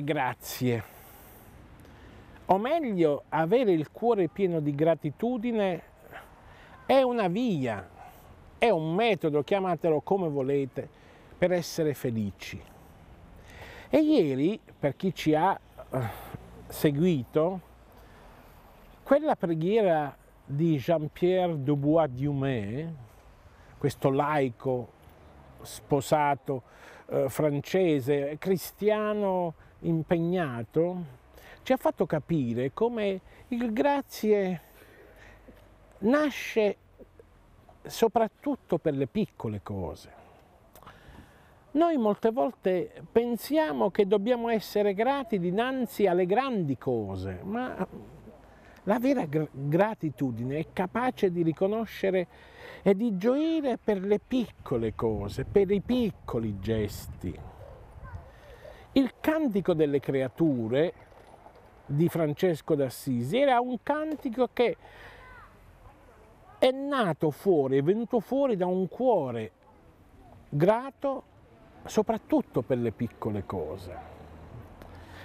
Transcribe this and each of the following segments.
dire grazie, o meglio avere il cuore pieno di gratitudine è una via, è un metodo, chiamatelo come volete, per essere felici. E ieri, per chi ci ha eh, seguito, quella preghiera di Jean-Pierre Dubois-Dumais, questo laico sposato eh, francese, cristiano impegnato, ci ha fatto capire come il grazie nasce soprattutto per le piccole cose. Noi molte volte pensiamo che dobbiamo essere grati dinanzi alle grandi cose, ma la vera gratitudine è capace di riconoscere e di gioire per le piccole cose, per i piccoli gesti. Il cantico delle creature di Francesco d'Assisi era un cantico che è nato fuori, è venuto fuori da un cuore grato soprattutto per le piccole cose.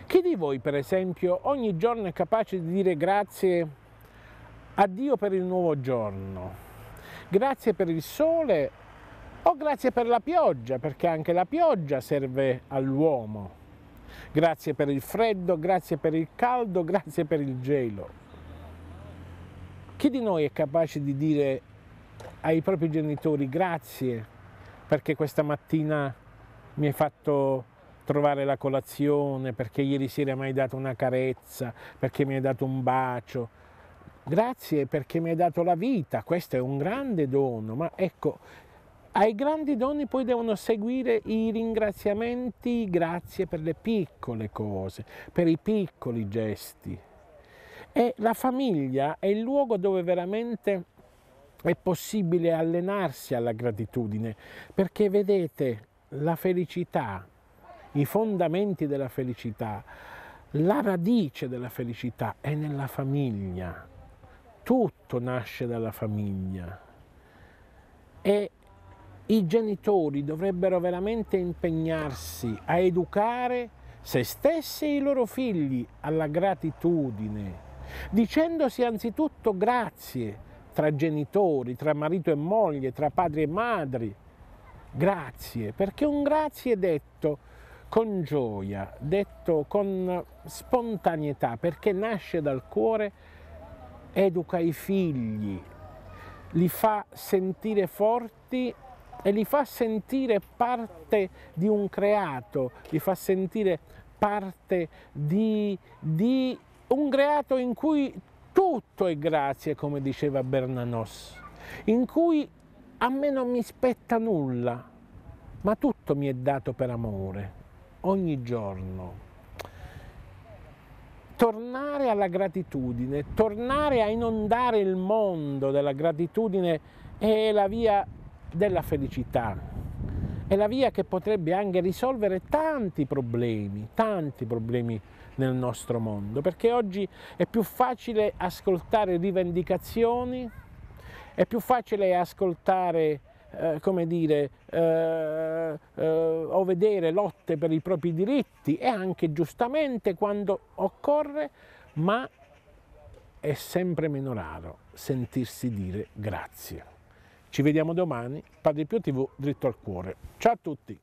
Chi di voi, per esempio, ogni giorno è capace di dire grazie a Dio per il nuovo giorno, grazie per il sole o grazie per la pioggia, perché anche la pioggia serve all'uomo? grazie per il freddo, grazie per il caldo, grazie per il gelo. Chi di noi è capace di dire ai propri genitori grazie perché questa mattina mi hai fatto trovare la colazione, perché ieri sera mi hai dato una carezza, perché mi hai dato un bacio. Grazie perché mi hai dato la vita, questo è un grande dono, ma ecco, ai grandi doni poi devono seguire i ringraziamenti, grazie per le piccole cose, per i piccoli gesti. E la famiglia è il luogo dove veramente è possibile allenarsi alla gratitudine, perché vedete la felicità, i fondamenti della felicità, la radice della felicità è nella famiglia. Tutto nasce dalla famiglia. E i genitori dovrebbero veramente impegnarsi a educare se stessi e i loro figli alla gratitudine, dicendosi anzitutto grazie tra genitori, tra marito e moglie, tra padri e madri. Grazie, perché un grazie detto con gioia, detto con spontaneità, perché nasce dal cuore, educa i figli, li fa sentire forti e li fa sentire parte di un creato, li fa sentire parte di, di un creato in cui tutto è grazie, come diceva Bernanos, in cui a me non mi spetta nulla, ma tutto mi è dato per amore, ogni giorno. Tornare alla gratitudine, tornare a inondare il mondo della gratitudine è la via della felicità. È la via che potrebbe anche risolvere tanti problemi, tanti problemi nel nostro mondo, perché oggi è più facile ascoltare rivendicazioni, è più facile ascoltare, eh, come dire, eh, eh, o vedere lotte per i propri diritti e anche giustamente quando occorre, ma è sempre meno raro sentirsi dire grazie. Ci vediamo domani, Padre Pio TV dritto al cuore. Ciao a tutti!